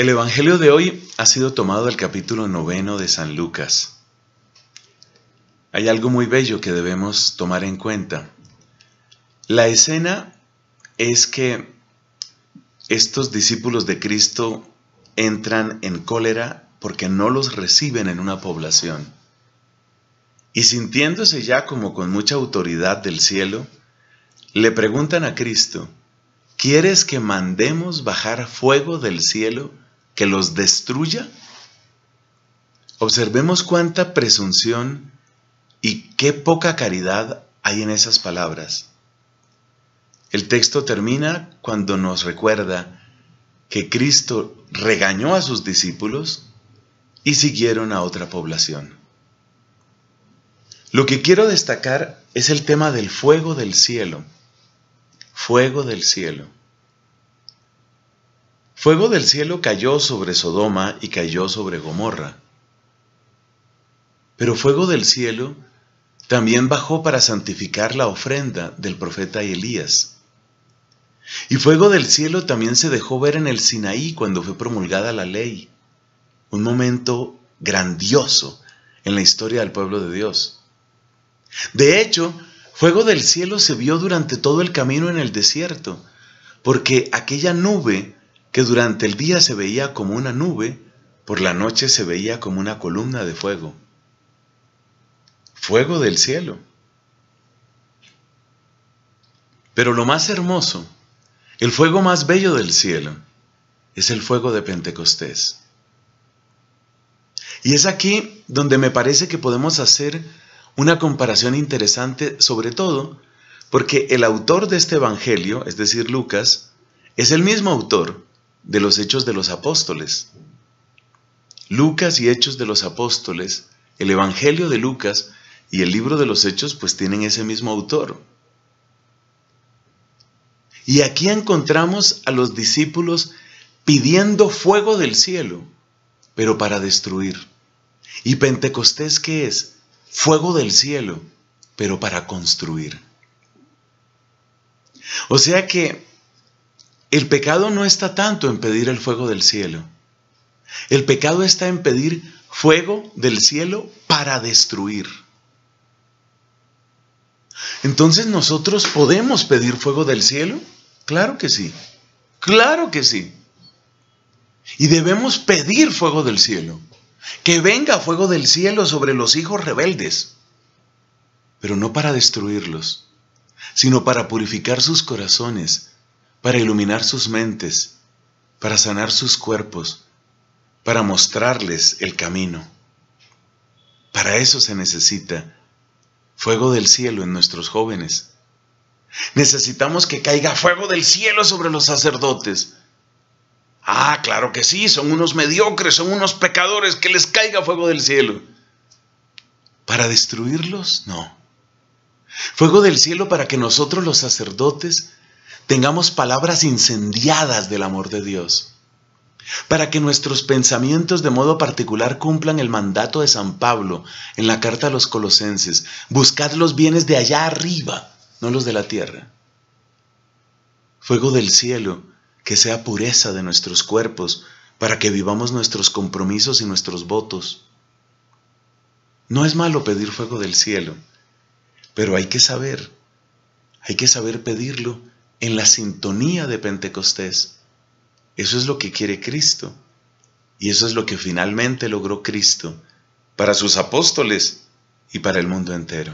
El Evangelio de hoy ha sido tomado del capítulo noveno de San Lucas. Hay algo muy bello que debemos tomar en cuenta. La escena es que estos discípulos de Cristo entran en cólera porque no los reciben en una población. Y sintiéndose ya como con mucha autoridad del cielo, le preguntan a Cristo, ¿Quieres que mandemos bajar fuego del cielo que los destruya? Observemos cuánta presunción y qué poca caridad hay en esas palabras. El texto termina cuando nos recuerda que Cristo regañó a sus discípulos y siguieron a otra población. Lo que quiero destacar es el tema del fuego del cielo. Fuego del cielo. Fuego del cielo cayó sobre Sodoma y cayó sobre Gomorra. Pero fuego del cielo también bajó para santificar la ofrenda del profeta Elías. Y fuego del cielo también se dejó ver en el Sinaí cuando fue promulgada la ley, un momento grandioso en la historia del pueblo de Dios. De hecho, fuego del cielo se vio durante todo el camino en el desierto, porque aquella nube que durante el día se veía como una nube, por la noche se veía como una columna de fuego. Fuego del cielo. Pero lo más hermoso, el fuego más bello del cielo, es el fuego de Pentecostés. Y es aquí donde me parece que podemos hacer una comparación interesante, sobre todo porque el autor de este Evangelio, es decir, Lucas, es el mismo autor, de los Hechos de los Apóstoles. Lucas y Hechos de los Apóstoles, el Evangelio de Lucas y el libro de los Hechos pues tienen ese mismo autor. Y aquí encontramos a los discípulos pidiendo fuego del cielo, pero para destruir. ¿Y Pentecostés qué es? Fuego del cielo, pero para construir. O sea que el pecado no está tanto en pedir el fuego del cielo. El pecado está en pedir fuego del cielo para destruir. Entonces nosotros podemos pedir fuego del cielo? Claro que sí. Claro que sí. Y debemos pedir fuego del cielo. Que venga fuego del cielo sobre los hijos rebeldes. Pero no para destruirlos, sino para purificar sus corazones para iluminar sus mentes, para sanar sus cuerpos, para mostrarles el camino. Para eso se necesita fuego del cielo en nuestros jóvenes. Necesitamos que caiga fuego del cielo sobre los sacerdotes. Ah, claro que sí, son unos mediocres, son unos pecadores, que les caiga fuego del cielo. ¿Para destruirlos? No. Fuego del cielo para que nosotros los sacerdotes tengamos palabras incendiadas del amor de Dios, para que nuestros pensamientos de modo particular cumplan el mandato de San Pablo en la carta a los colosenses, buscad los bienes de allá arriba, no los de la tierra. Fuego del cielo, que sea pureza de nuestros cuerpos, para que vivamos nuestros compromisos y nuestros votos. No es malo pedir fuego del cielo, pero hay que saber, hay que saber pedirlo en la sintonía de Pentecostés. Eso es lo que quiere Cristo. Y eso es lo que finalmente logró Cristo para sus apóstoles y para el mundo entero.